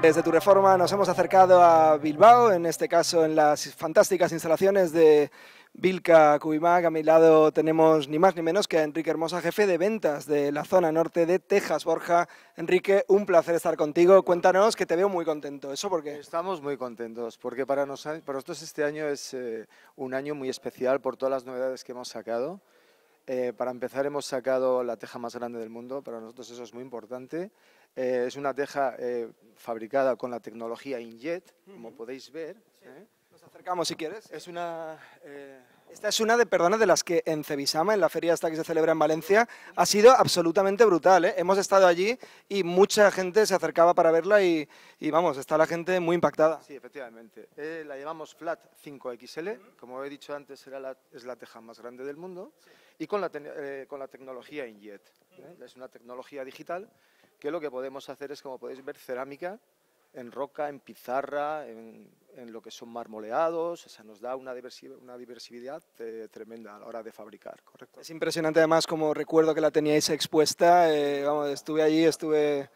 Desde tu reforma nos hemos acercado a Bilbao, en este caso en las fantásticas instalaciones de Vilca Cubimac. A mi lado tenemos ni más ni menos que a Enrique Hermosa, jefe de ventas de la zona norte de Texas, Borja. Enrique, un placer estar contigo. Cuéntanos que te veo muy contento. ¿Eso por qué? Estamos muy contentos porque para nosotros, este año es eh, un año muy especial por todas las novedades que hemos sacado. Eh, para empezar, hemos sacado la teja más grande del mundo. Para nosotros eso es muy importante. Eh, es una teja eh, fabricada con la tecnología Injet, como podéis ver. Nos acercamos si quieres. Es una esta es una de, perdona, de las que en Cebisama, en la feria esta que se celebra en Valencia, ha sido absolutamente brutal. ¿eh? Hemos estado allí y mucha gente se acercaba para verla y, vamos, está la gente muy impactada. Sí, efectivamente. Eh, la llamamos Flat 5XL, como he dicho antes, es la teja más grande del mundo, y con la, eh, con la tecnología Injet. Es una tecnología digital que lo que podemos hacer es, como podéis ver, cerámica en roca, en pizarra, en, lo que son marmoleados, o sea, nos da una, diversidad, una diversidad eh, tremenda a la hora de fabricar, ¿correcto? Es impresionante además, como recuerdo que la teníais expuesta, eh, estuve allí, estuve,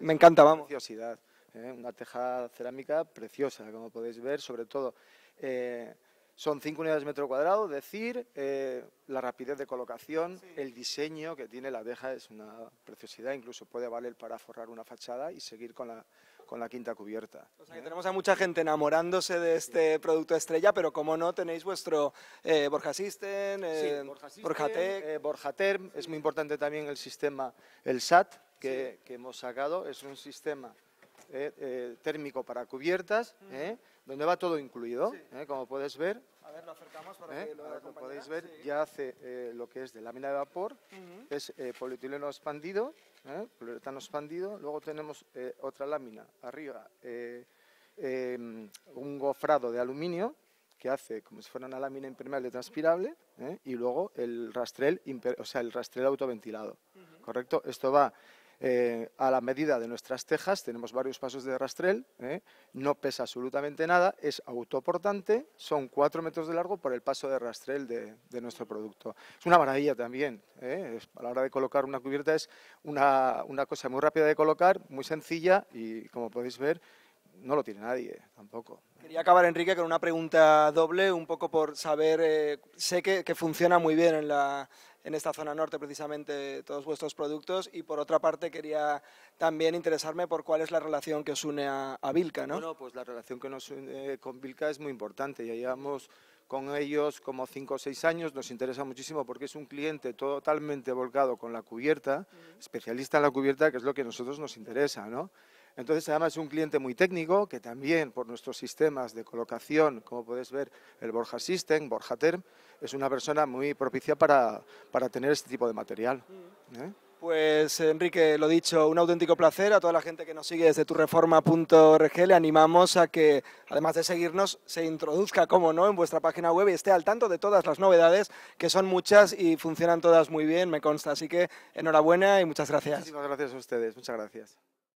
me encanta, vamos. Preciosidad, ¿eh? una teja cerámica preciosa, como podéis ver, sobre todo... Son cinco unidades de metro cuadrado, decir, eh, la rapidez de colocación, el diseño que tiene la abeja es una preciosidad, incluso puede valer para forrar una fachada y seguir con la, con la quinta cubierta. tenemos a mucha gente enamorándose de este producto estrella, pero como no, tenéis vuestro eh, Borja System, eh, eh, Borja, Term, es muy importante también el sistema, el SAT, que, que hemos sacado, es un sistema eh, eh, térmico para cubiertas, eh, donde va todo incluido, como puedes ver. A ver, lo acercamos para que podéis ver, ya hace lo que es de lámina de vapor, es polietileno expandido, poliuretano expandido. Luego tenemos otra lámina arriba, em, un gofrado de aluminio, que hace como si fuera una lámina impermeable transpirable y luego el rastrel, o sea, el rastrel autoventilado. ¿Correcto? Esto va eh, a la medida de nuestras tejas, tenemos varios pasos de rastrel, ¿eh? no pesa absolutamente nada, es autoportante, son 4 metros de largo por el paso de rastrel de, nuestro producto. Es una maravilla también, ¿eh? a la hora de colocar una cubierta es una, cosa muy rápida de colocar, muy sencilla y como podéis ver, no lo tiene nadie tampoco. Quería acabar, Enrique, con una pregunta doble, un poco por saber, sé que, funciona muy bien en la, en esta zona norte precisamente todos vuestros productos y por otra parte quería también interesarme por cuál es la relación que os une a, Vilca, ¿no? Bueno, pues la relación que nos une con Vilca es muy importante, ya llevamos con ellos como cinco o seis años, nos interesa muchísimo porque es un cliente totalmente volcado con la cubierta, especialista en la cubierta, que es lo que a nosotros nos interesa, ¿no? Entonces, además, es un cliente muy técnico que también por nuestros sistemas de colocación, como puedes ver, el Borja System, Borja Term, es una persona muy propicia para, tener este tipo de material. Mm. ¿eh? Pues Enrique, lo dicho, un auténtico placer a toda la gente que nos sigue desde turreforma.org. Le animamos a que, además de seguirnos, se introduzca, como no, en vuestra página web y esté al tanto de todas las novedades, que son muchas y funcionan todas muy bien, me consta. Así que enhorabuena y muchas gracias. Muchísimas gracias a ustedes, muchas gracias.